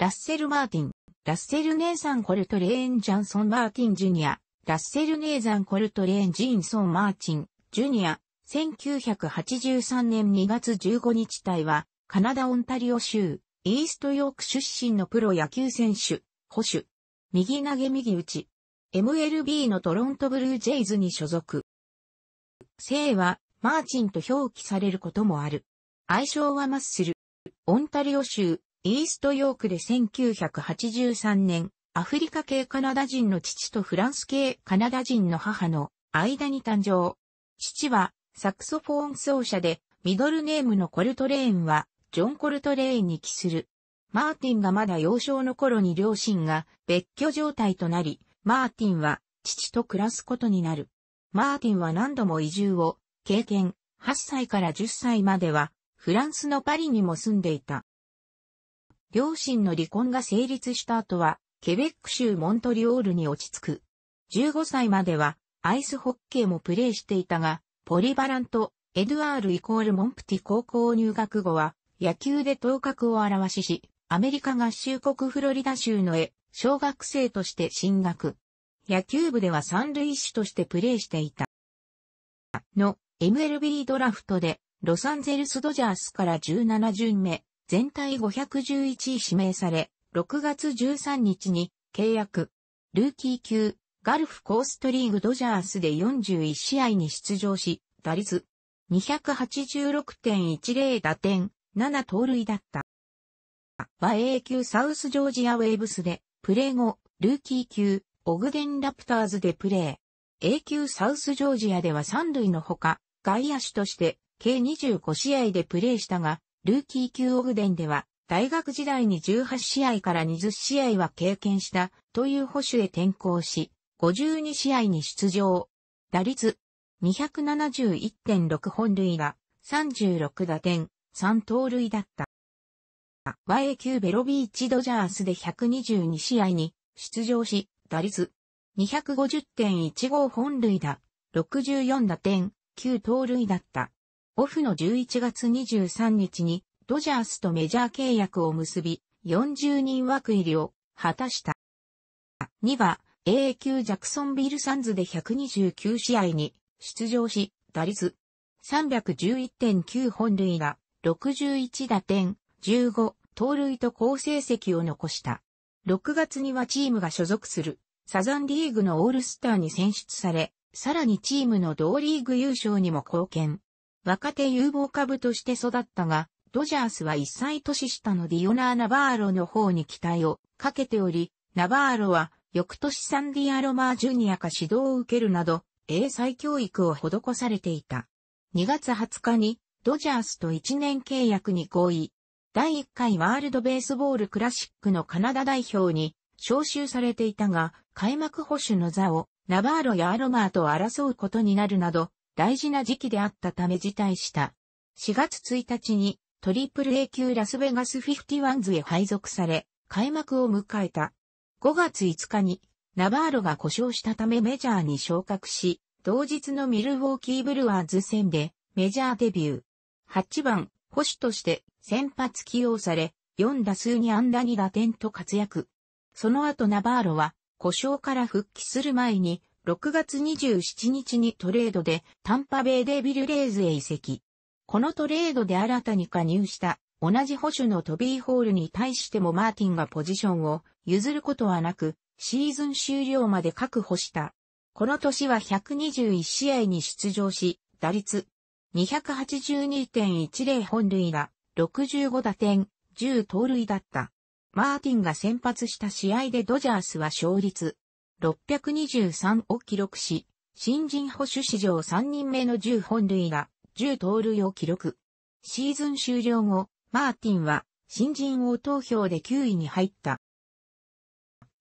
ラッセル・マーティン、ラッセル・ネーサン・コルトレーン・ジャンソン・マーティン・ジュニア、ラッセル・ネーザン・コルトレーン・ジーンソン・マーティン、ジュニア、1983年2月15日隊は、カナダ・オンタリオ州、イーストヨーク出身のプロ野球選手、保守、右投げ右打ち、MLB のトロントブルージェイズに所属。姓は、マーチンと表記されることもある。愛称はマッスル。オンタリオ州、イーストヨークで1983年、アフリカ系カナダ人の父とフランス系カナダ人の母の間に誕生。父はサクソフォーン奏者で、ミドルネームのコルトレーンは、ジョン・コルトレーンに帰する。マーティンがまだ幼少の頃に両親が別居状態となり、マーティンは父と暮らすことになる。マーティンは何度も移住を経験、8歳から10歳まではフランスのパリにも住んでいた。両親の離婚が成立した後は、ケベック州モントリオールに落ち着く。15歳までは、アイスホッケーもプレーしていたが、ポリバラント、エドアールイコールモンプティ高校入学後は、野球で頭角を表しし、アメリカ合衆国フロリダ州のへ、小学生として進学。野球部では三塁手としてプレーしていた。の、MLB ドラフトで、ロサンゼルスドジャースから17巡目、全体511位指名され、6月13日に契約、ルーキー級、ガルフコーストリーグドジャースで41試合に出場し、打率286.10打点、7盗塁だった。和英級サウスジョージアウェーブスで、プレー後、ルーキー級、オグデンラプターズでプレー。A 級サウスジョージアでは3塁のほか、外野手として、計25試合でプレーしたが、ルーキー級オグデンでは、大学時代に18試合から20試合は経験したという保守へ転向し、52試合に出場。打率271.6本塁打、36打点、3盗塁だった。和英級ベロビーチドジャースで122試合に出場し、打率250.15本塁打、64打点、9盗塁だった。オフの11月23日にドジャースとメジャー契約を結び、40人枠入りを果たした。2は A 級ジャクソンビルサンズで129試合に出場し、打率311.9本塁打、61打点、15盗塁と好成績を残した。6月にはチームが所属するサザンリーグのオールスターに選出され、さらにチームの同リーグ優勝にも貢献。若手有望株として育ったが、ドジャースは一歳年下のディオナー・ナバーロの方に期待をかけており、ナバーロは翌年サンディア・ロマー・ジュニアか指導を受けるなど、英才教育を施されていた。2月20日にドジャースと1年契約に合意。第1回ワールドベースボールクラシックのカナダ代表に招集されていたが、開幕保守の座をナバーロやアロマーと争うことになるなど、大事な時期であったため辞退した。4月1日にトリプル A 級ラスベガス51ズへ配属され、開幕を迎えた。5月5日にナバーロが故障したためメジャーに昇格し、同日のミルウォーキーブルワーズ戦でメジャーデビュー。8番、保守として先発起用され、4打数に安打2打点と活躍。その後ナバーロは故障から復帰する前に6月27日にトレードでタンパベイデビルレーズへ移籍。このトレードで新たに加入した同じ保守のトビーホールに対してもマーティンがポジションを譲ることはなく、シーズン終了まで確保した。この年は121試合に出場し、打率282.10本塁打、65打点、10盗塁だった。マーティンが先発した試合でドジャースは勝率623を記録し、新人保守史上3人目の10本類が10盗塁を記録。シーズン終了後、マーティンは新人王投票で9位に入った。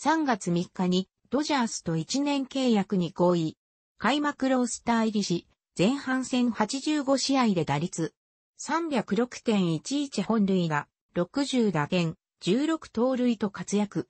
3月3日にドジャースと1年契約に合意。開幕ロースター入りし、前半戦85試合で打率306.11本塁打、60打点、16盗塁と活躍。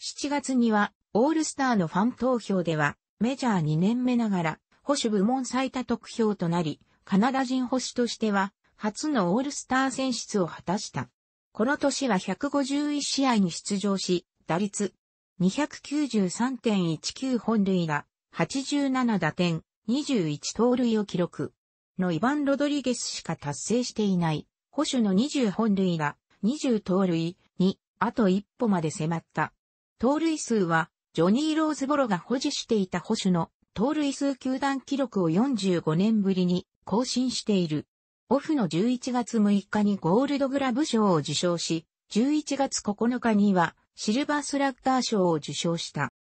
7月にはオールスターのファン投票では、メジャー2年目ながら、保守部門最多得票となり、カナダ人保守としては、初のオールスター選出を果たした。この年は151試合に出場し、打率293.19本塁打、87打点、21盗塁を記録。のイバン・ロドリゲスしか達成していない、保守の20本塁打、20盗塁に、あと一歩まで迫った。盗塁数はジョニー・ローズボロが保持していた保守の盗塁数球団記録を45年ぶりに更新している。オフの11月6日にゴールドグラブ賞を受賞し、11月9日にはシルバースラッガー賞を受賞した。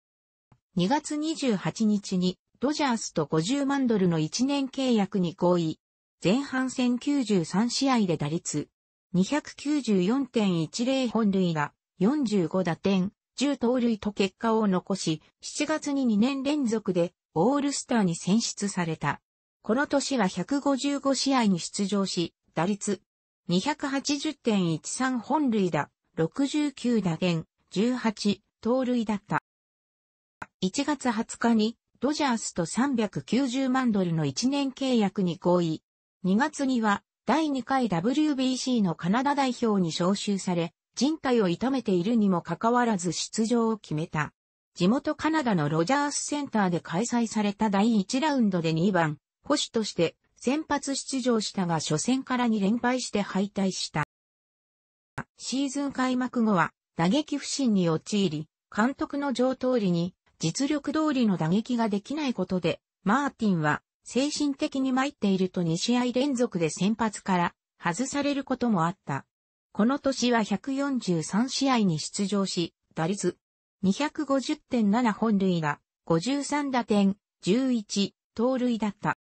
2月28日にドジャースと50万ドルの1年契約に合意。前半戦93試合で打率294.10本塁打45打点10盗塁と結果を残し、7月に2年連続でオールスターに選出された。この年は155試合に出場し、打率280.13本塁打、69打点、18盗塁だった。1月20日にドジャースと390万ドルの1年契約に合意。2月には第2回 WBC のカナダ代表に招集され、人体を痛めているにもかかわらず出場を決めた。地元カナダのロジャースセンターで開催された第1ラウンドで2番、保守として先発出場したが初戦から2連敗して敗退した。シーズン開幕後は打撃不振に陥り、監督の上通りに実力通りの打撃ができないことで、マーティンは精神的に参っていると2試合連続で先発から外されることもあった。この年は143試合に出場し、打率250.7本塁打、53打点、11、盗塁だった。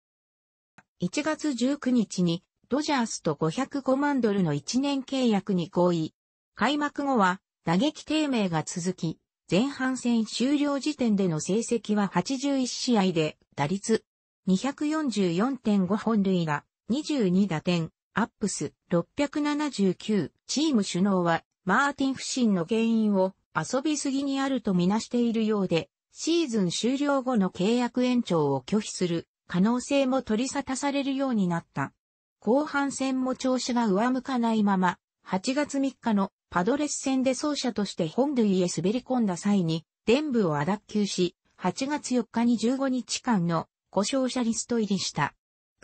1月19日に、ドジャースと505万ドルの1年契約に合意。開幕後は、打撃低迷が続き、前半戦終了時点での成績は81試合で、打率244.5本塁打、22打点、アップス679チーム首脳はマーティン不振の原因を遊びすぎにあるとみなしているようで、シーズン終了後の契約延長を拒否する可能性も取り沙汰されるようになった。後半戦も調子が上向かないまま、8月3日のパドレス戦で走者として本塁へ滑り込んだ際に、デ部を荒脱臼し、8月4日に15日間の故障者リスト入りした。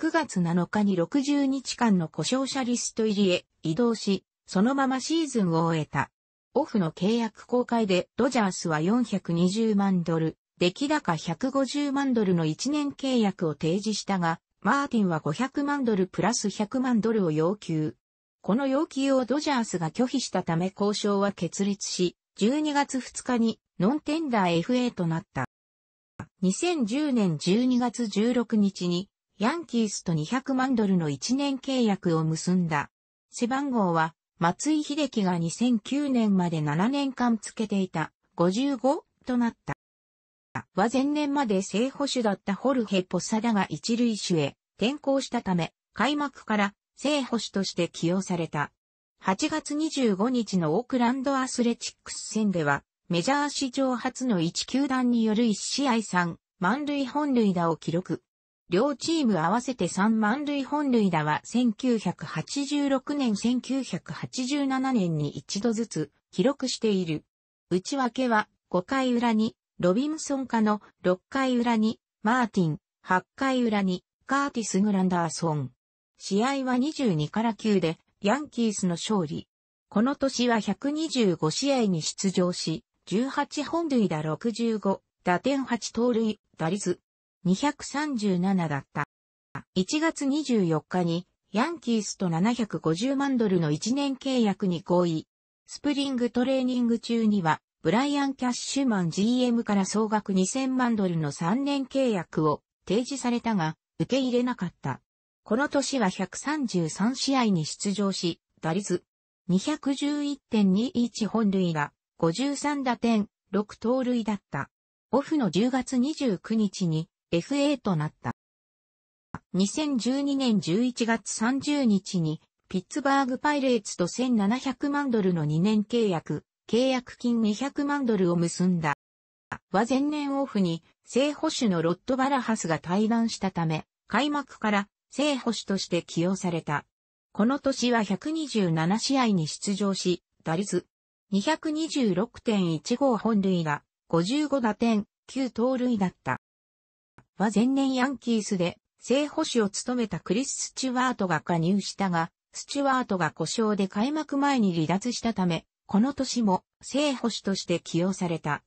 9月7日に60日間の故障者リスト入りへ移動し、そのままシーズンを終えた。オフの契約公開でドジャースは420万ドル、出来高150万ドルの1年契約を提示したが、マーティンは500万ドルプラス100万ドルを要求。この要求をドジャースが拒否したため交渉は決裂し、12月2日にノンテンダー FA となった。2010年12月16日にヤンキースと200万ドルの1年契約を結んだ。背番号は、松井秀喜が2009年まで7年間つけていた55となった。は前年まで正捕手だったホルヘ・ポサダが一塁手へ転向したため、開幕から正捕手として起用された。8月25日のオークランドアスレチックス戦では、メジャー史上初の1球団による1試合3、満塁本塁打を記録。両チーム合わせて3万塁本塁打は1986年1987年に一度ずつ記録している。内訳は5回裏にロビンソン家の6回裏にマーティン、8回裏にカーティス・グランダーソン。試合は22から9でヤンキースの勝利。この年は125試合に出場し、18本塁打65、打点8盗塁、打率237だった。1月24日にヤンキースと750万ドルの1年契約に合意。スプリングトレーニング中には、ブライアン・キャッシュマン GM から総額2000万ドルの3年契約を提示されたが、受け入れなかった。この年は133試合に出場し、打率211.21本塁打、53打点、6盗塁だった。オフの10月29日に FA となった。2012年11月30日に、ピッツバーグパイレーツと1700万ドルの2年契約、契約金200万ドルを結んだ。は前年オフに、正捕手のロットバラハスが対談したため、開幕から正捕手として起用された。この年は127試合に出場し、打率226.15本塁打、55打点、9盗塁だった。は前年ヤンキースで正捕手を務めたクリス・スチュワートが加入したが、スチュワートが故障で開幕前に離脱したため、この年も正捕手として起用された。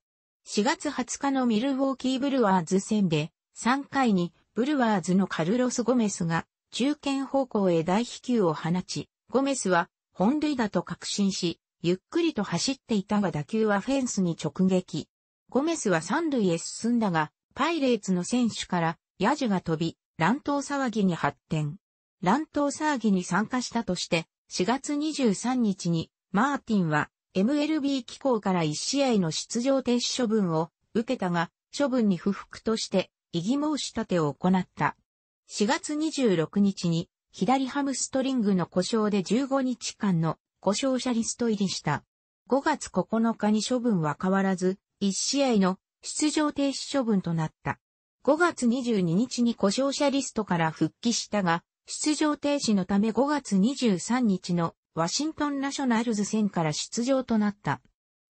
4月20日のミルウォーキーブルワーズ戦で、3回にブルワーズのカルロス・ゴメスが中堅方向へ大飛球を放ち、ゴメスは本塁打と確信し、ゆっくりと走っていたが打球はフェンスに直撃。ゴメスは三塁へ進んだが、パイレーツの選手からヤジが飛び、乱闘騒ぎに発展。乱闘騒ぎに参加したとして、4月23日にマーティンは MLB 機構から1試合の出場停止処分を受けたが、処分に不服として異議申し立てを行った。4月26日に左ハムストリングの故障で15日間の故障者リスト入りした。5月9日に処分は変わらず、1試合の出場停止処分となった。5月22日に故障者リストから復帰したが、出場停止のため5月23日のワシントンナショナルズ戦から出場となった。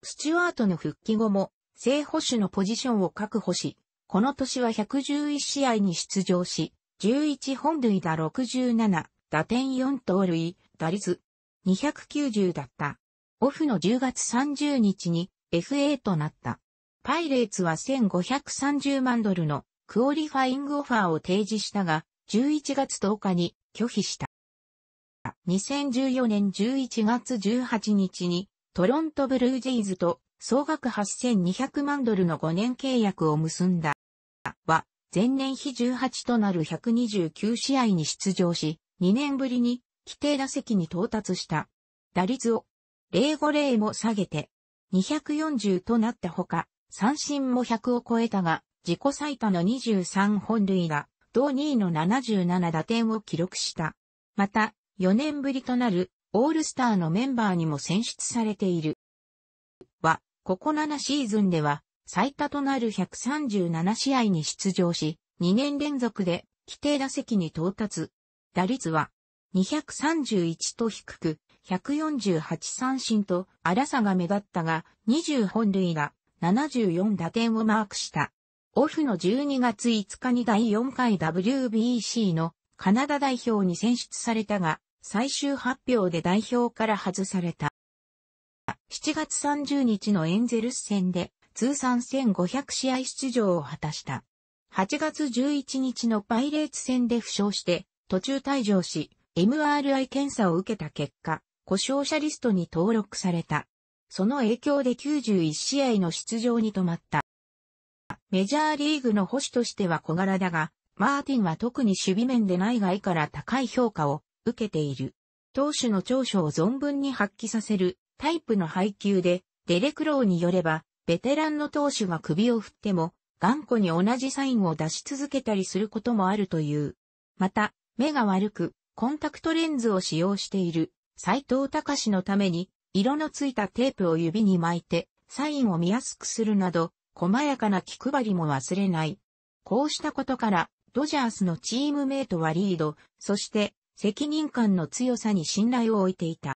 スチュワートの復帰後も正捕手のポジションを確保し、この年は111試合に出場し、11本塁打67、打点4盗塁、打率290だった。オフの10月30日に FA となった。パイレーツは1530万ドルのクオリファイングオファーを提示したが、11月10日に拒否した。2014年11月18日にトロントブルージェイズと総額8200万ドルの5年契約を結んだ。は、前年比18となる129試合に出場し、2年ぶりに規定打席に到達した。打率を050も下げて240となったほか、三振も100を超えたが、自己最多の23本塁打、同2位の77打点を記録した。また、4年ぶりとなるオールスターのメンバーにも選出されている。は、ここ7シーズンでは、最多となる137試合に出場し、2年連続で規定打席に到達。打率は231と低く、148三振と荒さが目立ったが、20本塁打、74打点をマークした。オフの12月5日に第4回 WBC のカナダ代表に選出されたが、最終発表で代表から外された。7月30日のエンゼルス戦で通算1500試合出場を果たした。8月11日のパイレーツ戦で負傷して途中退場し、MRI 検査を受けた結果、故障者リストに登録された。その影響で91試合の出場に止まった。メジャーリーグの保守としては小柄だが、マーティンは特に守備面で内外から高い評価を受けている。投手の長所を存分に発揮させるタイプの配球で、デレクローによれば、ベテランの投手が首を振っても、頑固に同じサインを出し続けたりすることもあるという。また、目が悪く、コンタクトレンズを使用している、斎藤隆のために、色のついたテープを指に巻いて、サインを見やすくするなど、細やかな気配りも忘れない。こうしたことから、ドジャースのチームメイトはリード、そして責任感の強さに信頼を置いていた。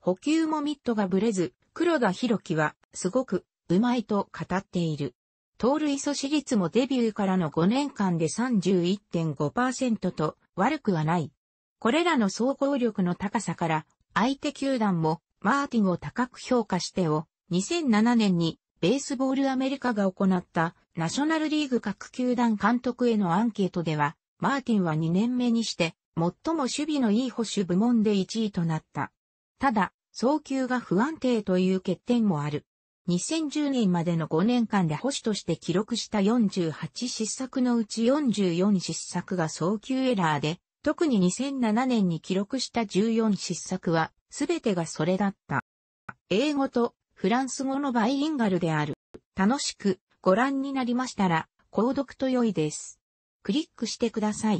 補給もミットがブレず、黒田博樹はすごくうまいと語っている。盗塁阻止率もデビューからの5年間で31.5%と悪くはない。これらの総合力の高さから相手球団もマーティンを高く評価してを2007年にベースボールアメリカが行ったナショナルリーグ各球団監督へのアンケートではマーティンは2年目にして最も守備のいい保守部門で1位となった。ただ、早球が不安定という欠点もある。2010年までの5年間で保守として記録した48失策のうち44失策が早球エラーで、特に2007年に記録した14失策は、すべてがそれだった。英語とフランス語のバイリンガルである。楽しくご覧になりましたら、購読と良いです。クリックしてください。